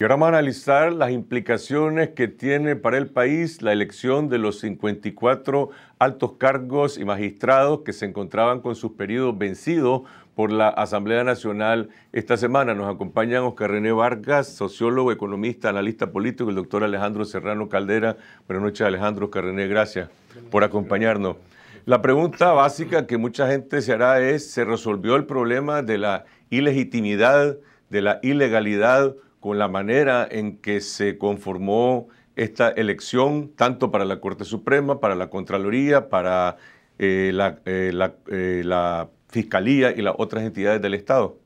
Y ahora vamos a analizar las implicaciones que tiene para el país la elección de los 54 altos cargos y magistrados que se encontraban con sus periodos vencidos por la Asamblea Nacional esta semana. Nos acompañan Oscar René Vargas, sociólogo, economista, analista político, el doctor Alejandro Serrano Caldera. Buenas noches, Alejandro. Oscar René, gracias por acompañarnos. La pregunta básica que mucha gente se hará es, ¿se resolvió el problema de la ilegitimidad, de la ilegalidad? con la manera en que se conformó esta elección, tanto para la Corte Suprema, para la Contraloría, para eh, eh, eh, la, Fiscalía y las otras entidades del Estado?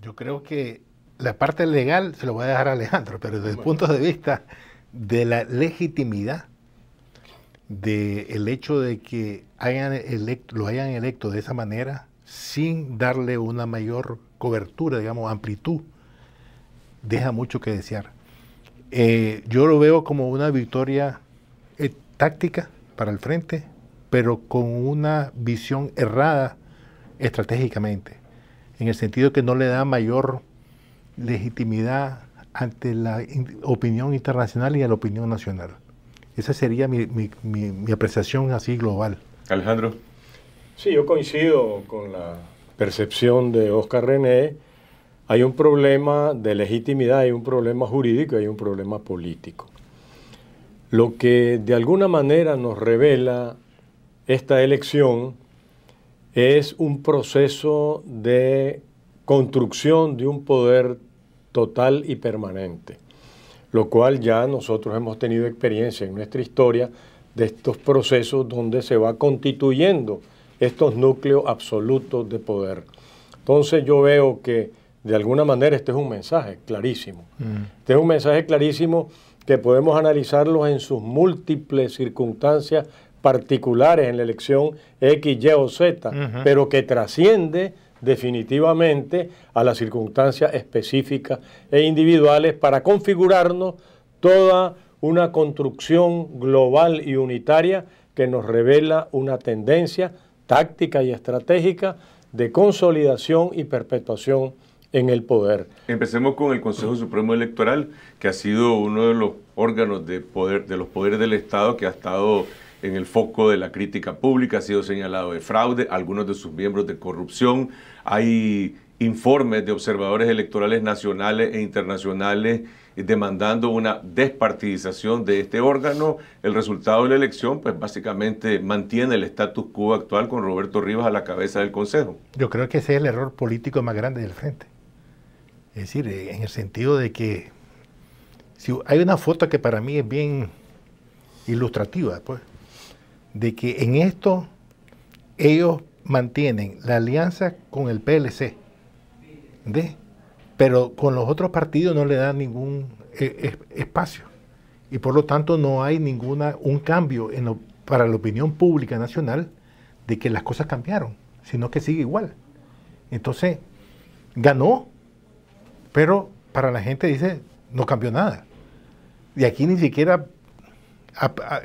Yo creo que la parte legal se lo voy a dejar a Alejandro, pero desde el punto de vista de la legitimidad del hecho de que lo hayan electo de esa manera sin darle una mayor cobertura, digamos, amplitud deja mucho que desear. Eh, yo lo veo como una victoria eh, táctica para el frente, pero con una visión errada estratégicamente, en el sentido que no le da mayor legitimidad ante la opinión internacional y a la opinión nacional. Esa sería mi, mi apreciación así global. Alejandro. Sí, yo coincido con la percepción de Oscar René hay un problema de legitimidad, hay un problema jurídico, hay un problema político. Lo que de alguna manera nos revela esta elección es un proceso de construcción de un poder total y permanente, lo cual ya nosotros hemos tenido experiencia en nuestra historia de estos procesos donde se va constituyendo estos núcleos absolutos de poder. Entonces yo veo que de alguna manera este es un mensaje clarísimo. Mm. Este es un mensaje clarísimo que podemos analizarlos en sus múltiples circunstancias particulares en la elección X, Y o Z, pero que trasciende definitivamente a las circunstancias específicas e individuales para configurarnos toda una construcción global y unitaria que nos revela una tendencia táctica y estratégica de consolidación y perpetuación en el poder. Empecemos con el Consejo Supremo Electoral, que ha sido uno de los órganos de poder, de los poderes del Estado que ha estado en el foco de la crítica pública, ha sido señalado de fraude, algunos de sus miembros de corrupción. Hay informes de observadores electorales nacionales e internacionales demandando una despartidización de este órgano. El resultado de la elección, pues básicamente mantiene el status quo actual con Roberto Rivas a la cabeza del Consejo. Yo creo que ese es el error político más grande del frente. Es decir, eh, en el sentido de que si hay una foto que para mí es bien ilustrativa, pues, de que en esto ellos mantienen la alianza con el PLC, ¿de? pero con los otros partidos no le dan ningún eh, espacio y por lo tanto no hay ninguna un cambio en para la opinión pública nacional de que las cosas cambiaron, sino que sigue igual. Entonces, ganó pero para la gente dice, no cambió nada. Y aquí ni siquiera,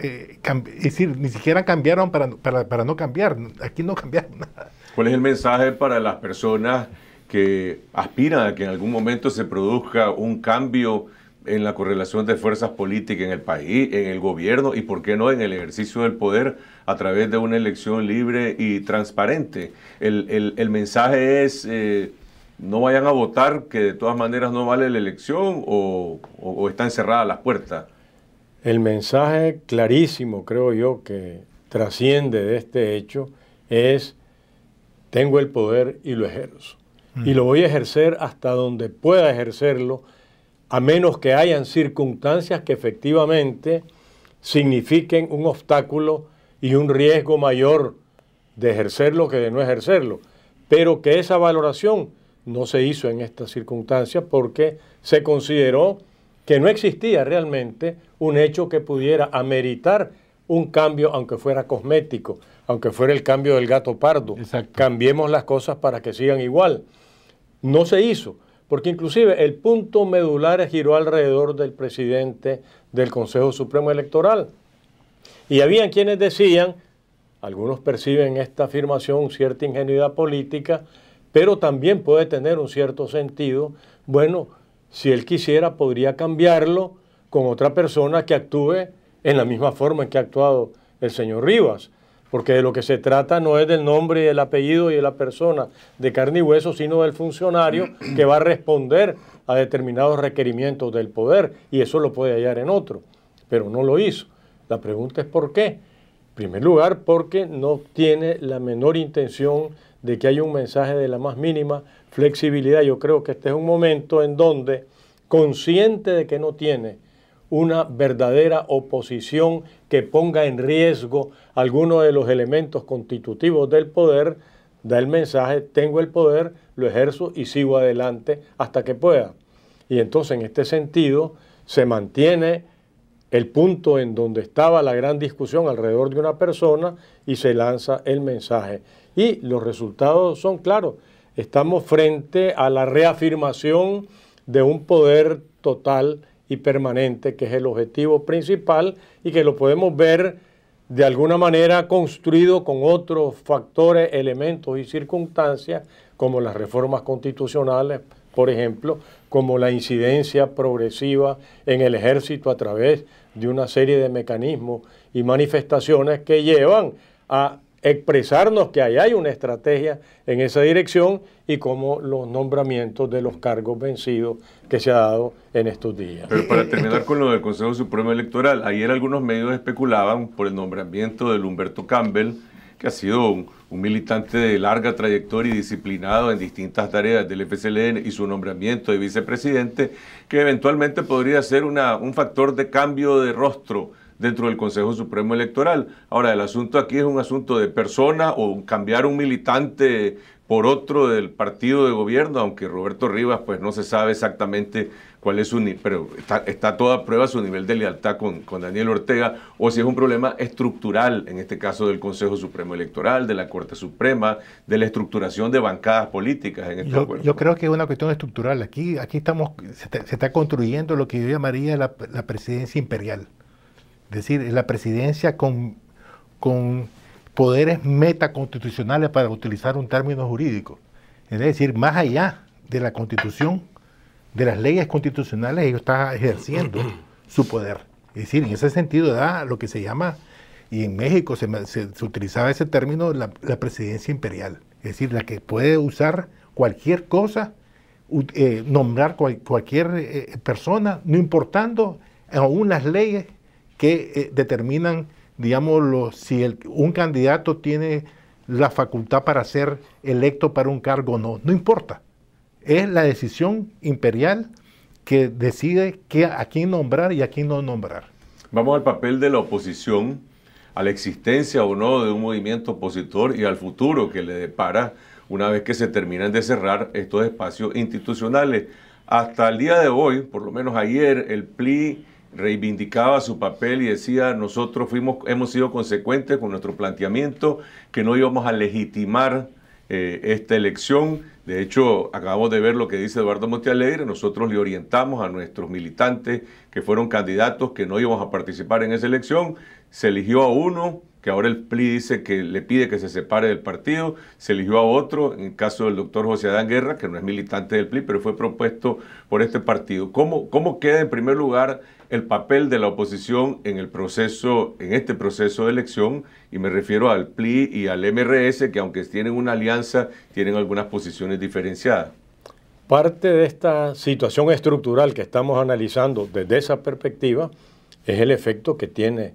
eh, decir, ni siquiera cambiaron para, para, no cambiar. Aquí no cambiaron nada. ¿Cuál es el mensaje para las personas que aspiran a que en algún momento se produzca un cambio en la correlación de fuerzas políticas en el país, en el gobierno y, por qué no, en el ejercicio del poder a través de una elección libre y transparente? El, mensaje es... Eh, no vayan a votar, que de todas maneras no vale la elección o, están cerradas las puertas. El mensaje clarísimo, creo yo, que trasciende de este hecho es, tengo el poder y lo ejerzo. Y lo voy a ejercer hasta donde pueda ejercerlo, a menos que hayan circunstancias que efectivamente signifiquen un obstáculo y un riesgo mayor de ejercerlo que de no ejercerlo. Pero que esa valoración no se hizo en estas circunstancia porque se consideró que no existía realmente un hecho que pudiera ameritar un cambio, aunque fuera cosmético, aunque fuera el cambio del gato pardo. Cambiemos las cosas para que sigan igual. No se hizo, porque inclusive el punto medular giró alrededor del presidente del Consejo Supremo Electoral. Y habían quienes decían, algunos perciben esta afirmación cierta ingenuidad política, pero también puede tener un cierto sentido. Bueno, si él quisiera, podría cambiarlo con otra persona que actúe en la misma forma en que ha actuado el señor Rivas, porque de lo que se trata no es del nombre y el apellido y de la persona de carne y hueso, sino del funcionario que va a responder a determinados requerimientos del poder, y eso lo puede hallar en otro, pero no lo hizo. La pregunta es por qué. En primer lugar, porque no tiene la menor intención de que hay un mensaje de la más mínima flexibilidad. Yo creo que este es un momento en donde, consciente de que no tiene una verdadera oposición que ponga en riesgo alguno de los elementos constitutivos del poder, da el mensaje, tengo el poder, lo ejerzo y sigo adelante hasta que pueda. Y entonces en este sentido se mantiene el punto en donde estaba la gran discusión alrededor de una persona y se lanza el mensaje. Y los resultados son claros. Estamos frente a la reafirmación de un poder total y permanente, que es el objetivo principal y que lo podemos ver de alguna manera construido con otros factores, elementos y circunstancias, como las reformas constitucionales, por ejemplo, como la incidencia progresiva en el ejército a través de una serie de mecanismos y manifestaciones que llevan a expresarnos que ahí hay una estrategia en esa dirección y como los nombramientos de los cargos vencidos que se ha dado en estos días. Pero para eh, terminar con lo del Consejo Supremo Electoral, ayer algunos medios especulaban por el nombramiento de Humberto Campbell, que ha sido un, militante de larga trayectoria y disciplinado en distintas tareas del FCLN y su nombramiento de vicepresidente, que eventualmente podría ser un factor de cambio de rostro dentro del Consejo Supremo Electoral. Ahora, el asunto aquí es un asunto de persona o cambiar un militante por otro del partido de gobierno, aunque Roberto Rivas pues no se sabe exactamente cuál es su nivel, pero está, está, toda prueba su nivel de lealtad con, con, Daniel Ortega, o si es un problema estructural, en este caso del Consejo Supremo Electoral, de la Corte Suprema, de la estructuración de bancadas políticas en este acuerdo. Yo creo que es una cuestión estructural. Aquí, aquí estamos, se está, construyendo lo que yo llamaría la presidencia imperial. Es decir, la presidencia con, con poderes metaconstitucionales para utilizar un término jurídico. Es decir, más allá de la constitución, de las leyes constitucionales, ellos están ejerciendo su poder. Es decir, en ese sentido da lo que se llama, y en México se, utilizaba ese término, la, presidencia imperial. Es decir, la que puede usar cualquier cosa, eh, nombrar cualquier eh, persona, no importando aún las leyes que eh, determinan, digamos, si un candidato tiene la facultad para ser electo para un cargo o no. No importa. Es la decisión imperial que decide a quién nombrar y a quién no nombrar. Vamos al papel de la oposición, a la existencia o no de un movimiento opositor y al futuro que le depara una vez que se terminan de cerrar estos espacios institucionales. Hasta el día de hoy, por lo menos ayer, el PLI reivindicaba su papel y decía, nosotros fuimos, hemos sido consecuentes con nuestro planteamiento, que no íbamos a legitimar eh, esta elección. De hecho, acabamos de ver lo que dice Eduardo Montealegre, nosotros le orientamos a nuestros militantes que fueron candidatos que no íbamos a participar en esa elección, se eligió a uno, que ahora el PLI dice que le pide que se separe del partido, se eligió a otro, en el caso del doctor José Adán Guerra, que no es militante del PLI, pero fue propuesto por este partido. ¿Cómo, cómo queda en primer lugar el papel de la oposición en el proceso, en este proceso de elección, y me refiero al PLI y al MRS, que aunque tienen una alianza, tienen algunas posiciones diferenciadas. Parte de esta situación estructural que estamos analizando desde esa perspectiva es el efecto que tiene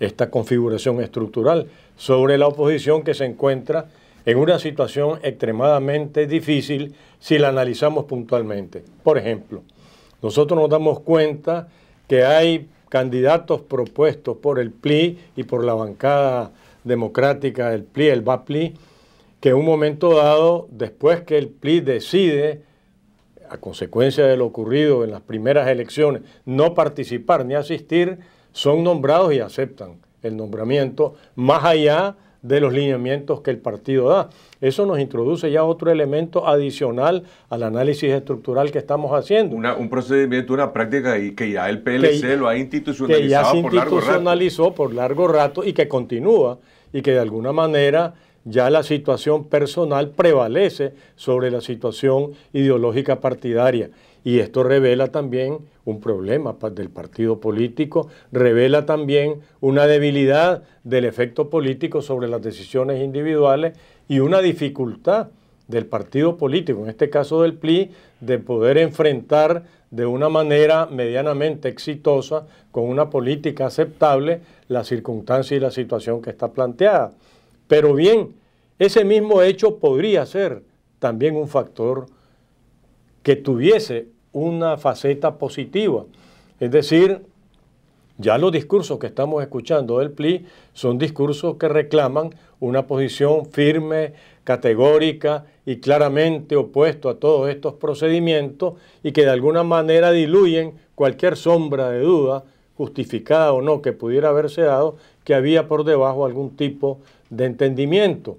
esta configuración estructural sobre la oposición que se encuentra en una situación extremadamente difícil si la analizamos puntualmente. Por ejemplo, nosotros nos damos cuenta que hay candidatos propuestos por el PLI y por la bancada democrática del PLI, el BAPLI, que en un momento dado, después que el PLI decide, a consecuencia de lo ocurrido en las primeras elecciones, no participar ni asistir, son nombrados y aceptan el nombramiento, más allá de los lineamientos que el partido da. Eso nos introduce ya otro elemento adicional al análisis estructural que estamos haciendo. un procedimiento, una práctica y que ya el PLC lo ha institucionalizado que por largo rato y que continúa y que de alguna manera ya la situación personal prevalece sobre la situación ideológica partidaria. Y esto revela también un problema del partido político, revela también una debilidad del efecto político sobre las decisiones individuales y una dificultad del partido político, en este caso del PLI, de poder enfrentar de una manera medianamente exitosa, con una política aceptable, la circunstancia y la situación que está planteada. Pero bien, ese mismo hecho podría ser también un factor que tuviese una faceta positiva. Es decir, ya los discursos que estamos escuchando del PLI son discursos que reclaman una posición firme, categórica y claramente opuesto a todos estos procedimientos y que de alguna manera diluyen cualquier sombra de duda, justificada o no, que pudiera haberse dado, que había por debajo algún tipo de entendimiento.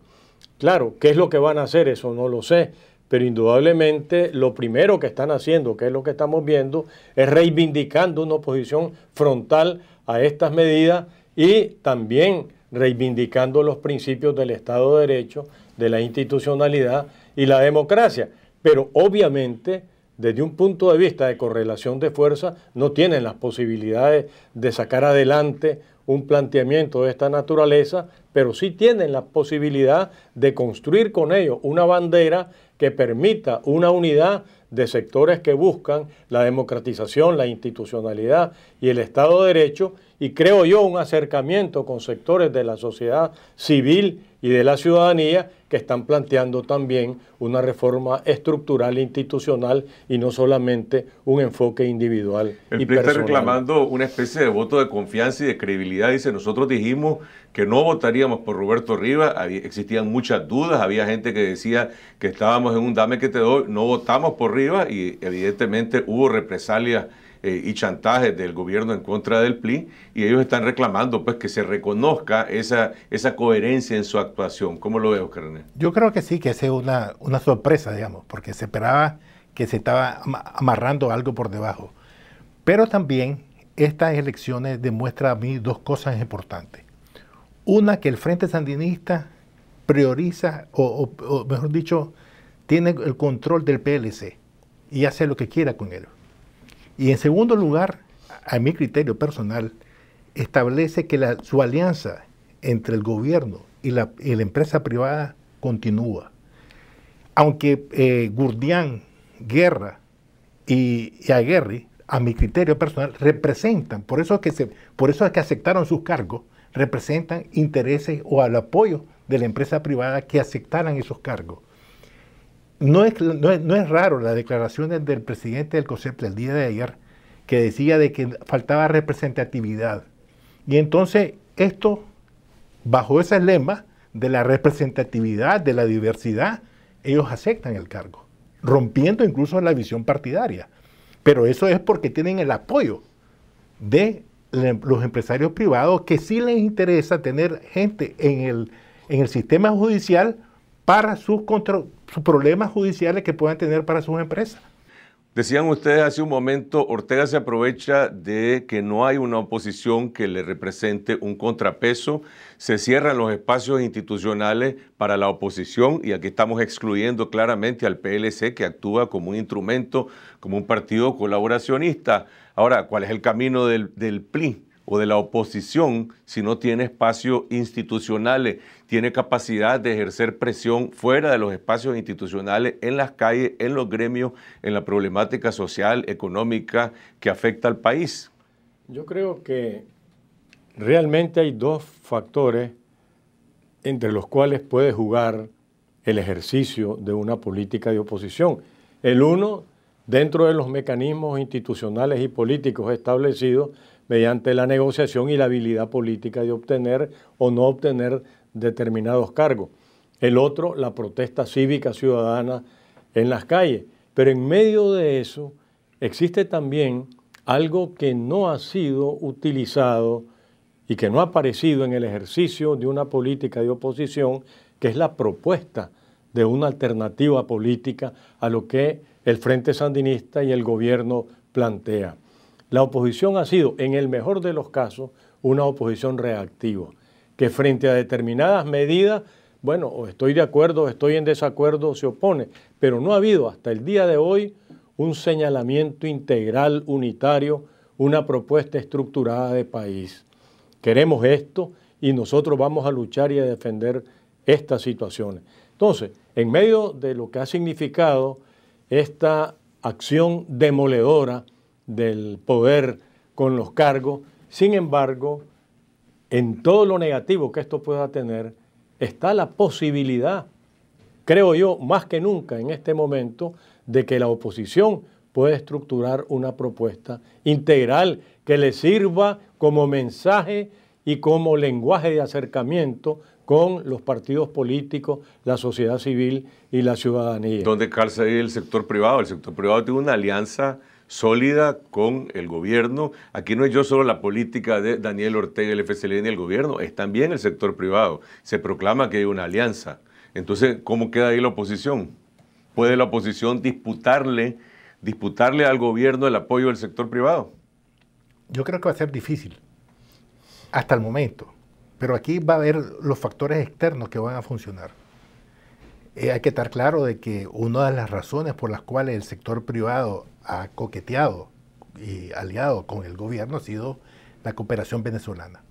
Claro, ¿qué es lo que van a hacer? Eso no lo sé pero indudablemente lo primero que están haciendo, que es lo que estamos viendo, es reivindicando una oposición frontal a estas medidas y también reivindicando los principios del Estado de Derecho, de la institucionalidad y la democracia. Pero obviamente, desde un punto de vista de correlación de fuerza, no tienen las posibilidades de sacar adelante un planteamiento de esta naturaleza, pero sí tienen la posibilidad de construir con ellos una bandera que permita una unidad de sectores que buscan la democratización, la institucionalidad y el Estado de Derecho, y creo yo un acercamiento con sectores de la sociedad civil y de la ciudadanía que están planteando también una reforma estructural e institucional y no solamente un enfoque individual. y está reclamando una especie de voto de confianza y de credibilidad. Dice, nosotros dijimos que no votaríamos por Roberto Rivas, existían muchas dudas, había gente que decía que estábamos en un dame que te doy, no votamos por Rivas y evidentemente hubo represalias eh, y chantajes del gobierno en contra del PLI y ellos están reclamando pues que se reconozca esa, esa coherencia en su actuación. ¿Cómo lo veo, Oscar Yo creo que sí, que es una, una sorpresa, digamos, porque se esperaba que se estaba amarrando algo por debajo. Pero también estas elecciones demuestran a mí dos cosas importantes. Una, que el Frente Sandinista prioriza, o, mejor dicho, tiene el control del PLC y hace lo que quiera con él y en segundo lugar, a mi criterio personal, establece que su alianza entre el gobierno y la, empresa privada continúa. Aunque eh, Guerra y, Aguirre, a mi criterio personal, representan, por eso, que por eso es que aceptaron sus cargos, representan intereses o al apoyo de la empresa privada que aceptaran esos cargos no es, no es, raro las declaraciones del presidente del consejo el día de ayer, que decía de que faltaba representatividad. Y entonces esto, bajo ese lema de la representatividad, de la diversidad, ellos aceptan el cargo, rompiendo incluso la visión partidaria. Pero eso es porque tienen el apoyo de los empresarios privados que sí les interesa tener gente en el, en el sistema judicial para sus, problemas judiciales que puedan tener para sus empresas. Decían ustedes hace un momento, Ortega se aprovecha de que no hay una oposición que le represente un contrapeso, se cierran los espacios institucionales para la oposición y aquí estamos excluyendo claramente al PLC que actúa como un instrumento, como un partido colaboracionista. Ahora, ¿cuál es el camino del, del PLI? o de la oposición si no tiene espacios institucionales, tiene capacidad de ejercer presión fuera de los espacios institucionales, en las calles, en los gremios, en la problemática social, económica que afecta al país. Yo creo que realmente hay dos factores entre los cuales puede jugar el ejercicio de una política de oposición. El uno, dentro de los mecanismos institucionales y políticos establecidos, mediante la negociación y la habilidad política de obtener o no obtener determinados cargos. El otro, la protesta cívica ciudadana en las calles. Pero en medio de eso existe también algo que no ha sido utilizado y que no ha aparecido en el ejercicio de una política de oposición, que es la propuesta de una alternativa política a lo que el Frente Sandinista y el gobierno plantean. La oposición ha sido, en el mejor de los casos, una oposición reactiva, que frente a determinadas medidas, bueno, estoy de acuerdo, estoy en desacuerdo, se opone, pero no ha habido hasta el día de hoy un señalamiento integral, unitario, una propuesta estructurada de país. Queremos esto y nosotros vamos a luchar y a defender estas situaciones. Entonces, en medio de lo que ha significado esta acción demoledora, del poder con los cargos. Sin embargo, en todo lo negativo que esto pueda tener, está la posibilidad, creo yo, más que nunca en este momento, de que la oposición pueda estructurar una propuesta integral que le sirva como mensaje y como lenguaje de acercamiento con los partidos políticos, la sociedad civil y la ciudadanía. ¿Dónde calza ahí el sector privado? El sector privado tiene una alianza sólida con el gobierno. Aquí no es yo solo la política de Daniel Ortega, el FSLN y el gobierno, es también el sector privado. Se proclama que hay una alianza. Entonces, ¿cómo queda ahí la oposición? ¿Puede la oposición disputarle, disputarle al gobierno el apoyo del sector privado? Yo creo que va a ser difícil, hasta el momento. Pero aquí va a haber los factores externos que van a funcionar. Eh, hay que estar claro de que una de las razones por las cuales el sector privado ha coqueteado y aliado con el gobierno ha sido la cooperación venezolana.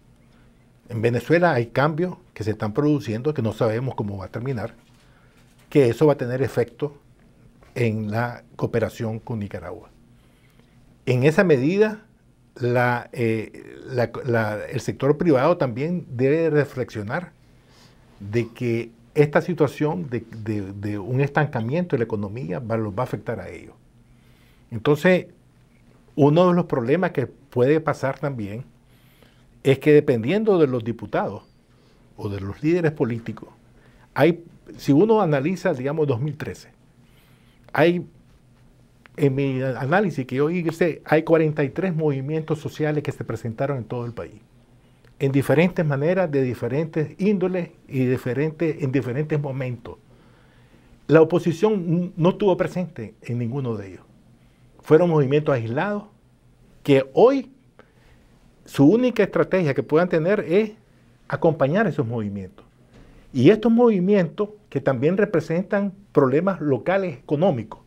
En Venezuela hay cambios que se están produciendo que no sabemos cómo va a terminar, que eso va a tener efecto en la cooperación con Nicaragua. En esa medida, eh, el sector privado también debe reflexionar de que esta situación de, un estancamiento de la economía los va a afectar a ellos. Entonces, uno de los problemas que puede pasar también es que dependiendo de los diputados o de los líderes políticos, hay, si uno analiza, digamos, 2013, hay, en mi análisis que yo hice, hay 43 movimientos sociales que se presentaron en todo el país, en diferentes maneras, de diferentes índoles y diferentes, en diferentes momentos. La oposición no estuvo presente en ninguno de ellos fueron movimientos aislados que hoy su única estrategia que puedan tener es acompañar esos movimientos. Y estos movimientos que también representan problemas locales económicos,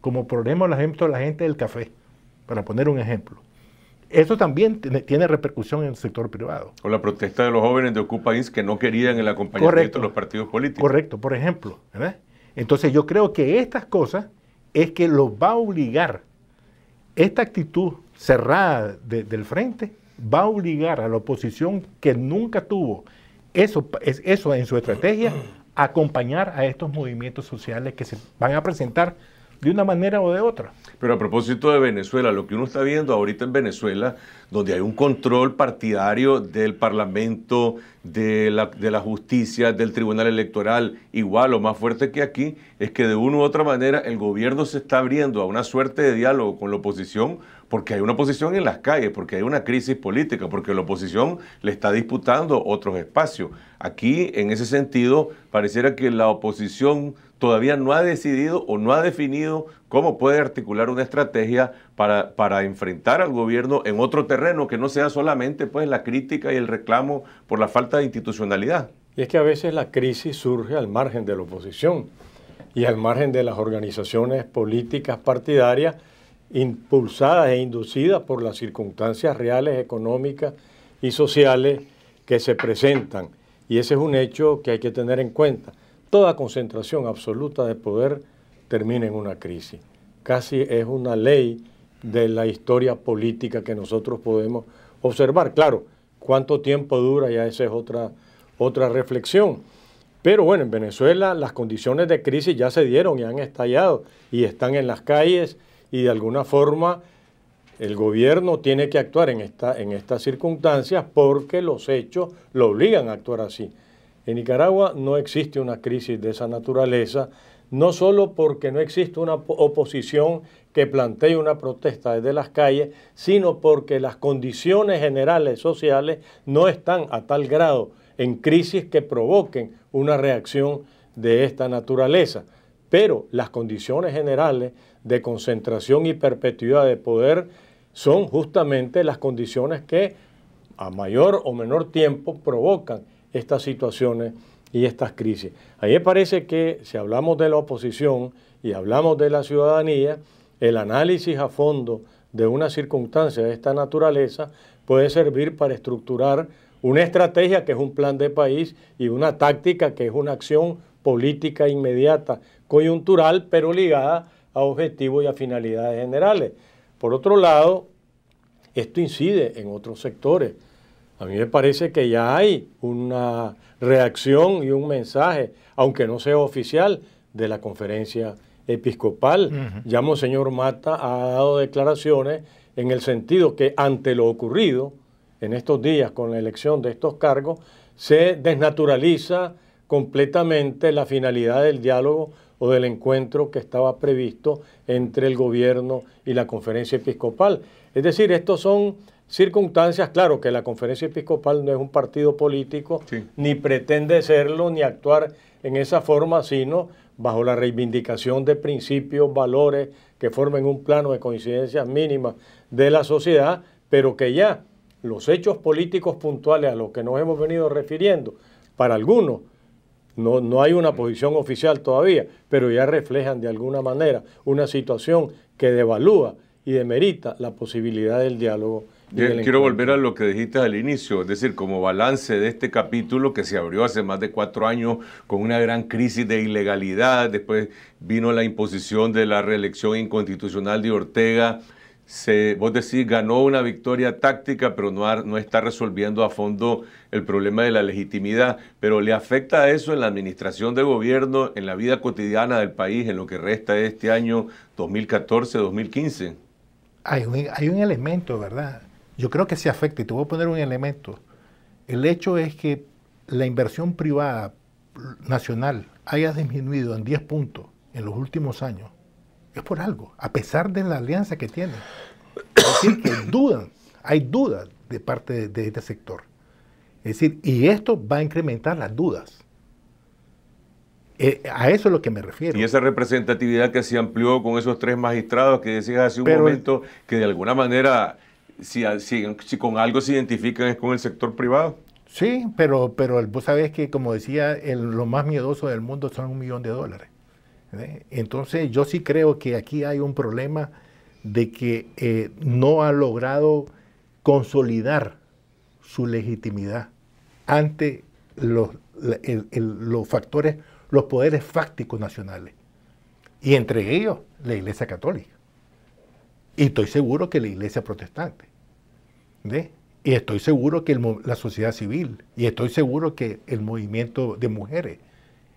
como problemas, por ejemplo, la gente del café, para poner un ejemplo. Eso también tiene repercusión en el sector privado. O la protesta de los jóvenes de Ocupaís que no querían el acompañamiento de los partidos políticos. Correcto, por ejemplo. Entonces yo creo que estas cosas es que los va a obligar esta actitud cerrada del frente va a obligar a la oposición que nunca tuvo eso, eso en su estrategia, a acompañar a estos movimientos sociales que se van a presentar de una manera o de otra. Pero a propósito de Venezuela, lo que uno está viendo ahorita en Venezuela, donde hay un control partidario del Parlamento, de la, justicia, del Tribunal Electoral, igual o más fuerte que aquí, es que de una u otra manera el gobierno se está abriendo a una suerte de diálogo con la oposición porque hay una oposición en las calles, porque hay una crisis política, porque la oposición le está disputando otros espacios. Aquí, en ese sentido, pareciera que la oposición todavía no ha decidido o no ha definido cómo puede articular una estrategia para, para, enfrentar al gobierno en otro terreno que no sea solamente pues, la crítica y el reclamo por la falta de institucionalidad. Y es que a veces la crisis surge al margen de la oposición y al margen de las organizaciones políticas partidarias impulsadas e inducidas por las circunstancias reales, económicas y sociales que se presentan. Y ese es un hecho que hay que tener en cuenta toda concentración absoluta de poder termina en una crisis. Casi es una ley de la historia política que nosotros podemos observar. Claro, cuánto tiempo dura ya esa es otra, otra reflexión. Pero bueno, en Venezuela las condiciones de crisis ya se dieron y han estallado y están en las calles y de alguna forma el gobierno tiene que actuar en, esta, en estas circunstancias porque los hechos lo obligan a actuar así. En Nicaragua no existe una crisis de esa naturaleza, no solo porque no existe una oposición que plantee una protesta desde las calles, sino porque las condiciones generales sociales no están a tal grado en crisis que provoquen una reacción de esta naturaleza. Pero las condiciones generales de concentración y perpetuidad de poder son justamente las condiciones que a mayor o menor tiempo provocan estas situaciones y estas crisis. A me parece que si hablamos de la oposición y hablamos de la ciudadanía, el análisis a fondo de una circunstancia de esta naturaleza puede servir para estructurar una estrategia que es un plan de país y una táctica que es una acción política inmediata, coyuntural, pero ligada a objetivos y a finalidades generales. Por otro lado, esto incide en otros sectores. A mí me parece que ya hay una reacción y un mensaje, aunque no sea oficial, de la conferencia episcopal. llamo señor Ya Monseñor Mata ha dado declaraciones en el sentido que ante lo ocurrido en estos días con la elección de estos cargos, se desnaturaliza completamente la finalidad del diálogo o del encuentro que estaba previsto entre el gobierno y la conferencia episcopal. Es decir, estos son circunstancias, claro que la conferencia episcopal no es un partido político, ni pretende serlo, ni actuar en esa forma, sino bajo la reivindicación de principios, valores que formen un plano de coincidencias mínimas de la sociedad, pero que ya los hechos políticos puntuales a los que nos hemos venido refiriendo, para algunos, no, no hay una posición oficial todavía, pero ya reflejan de alguna manera una situación que devalúa y demerita la posibilidad del diálogo Quiero volver a lo que dijiste al inicio, es decir, como balance de este capítulo que se abrió hace más de cuatro años con una gran crisis de ilegalidad, después vino la imposición de la reelección inconstitucional de Ortega, se, vos decís, ganó una victoria táctica, pero no, está resolviendo a fondo el problema de la legitimidad. Pero le afecta eso en la administración de gobierno, en la vida cotidiana del país, en lo que resta de este año 2014-2015. Hay un, hay un elemento, ¿verdad? Yo creo que se afecta, y te voy a poner un elemento. El hecho es que la inversión privada nacional haya disminuido en 10 puntos en los últimos años, es por algo, a pesar de la alianza que tiene. Es decir, que hay dudas de parte de, este sector. Es decir, y esto va a incrementar las dudas. Eh, a eso es lo que me refiero. Y esa representatividad que se amplió con esos tres magistrados que decías hace un momento, que de alguna manera si, con algo se identifican es con el sector privado. Sí, pero, pero vos sabés que, como decía, lo más miedoso del mundo son un millón de dólares. ¿eh? Entonces, yo sí creo que aquí hay un problema de que eh, no ha logrado consolidar su legitimidad ante los, los factores, los poderes fácticos nacionales. Y entre ellos, la Iglesia Católica. Y estoy seguro que la iglesia protestante. Y estoy seguro que la sociedad civil. Y estoy seguro que el movimiento de mujeres,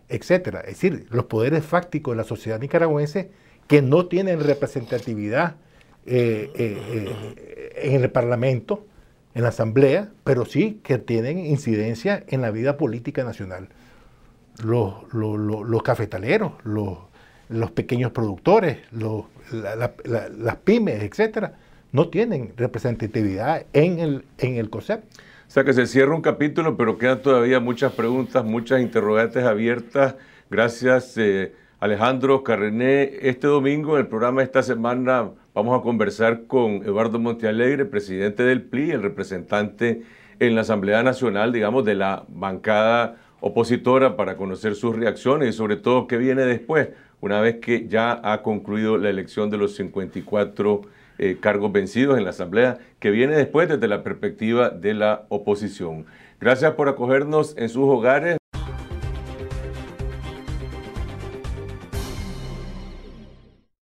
etc. Es decir, los poderes fácticos de la sociedad nicaragüense que no tienen representatividad eh, eh, eh, en el Parlamento, en la Asamblea, pero sí que tienen incidencia en la vida política nacional. Los, los cafetaleros, los, pequeños productores, los, las pymes, etcétera, no tienen representatividad en el, en el COSEP. O sea que se cierra un capítulo, pero quedan todavía muchas preguntas, muchas interrogantes abiertas. Gracias, eh, Alejandro Carrené. Este domingo, en el programa de esta semana, vamos a conversar con Eduardo Montealegre, presidente del PLI, el representante en la Asamblea Nacional, digamos, de la bancada opositora, para conocer sus reacciones y sobre todo qué viene después una vez que ya ha concluido la elección de los 54 eh, cargos vencidos en la Asamblea, que viene después desde la perspectiva de la oposición. Gracias por acogernos en sus hogares.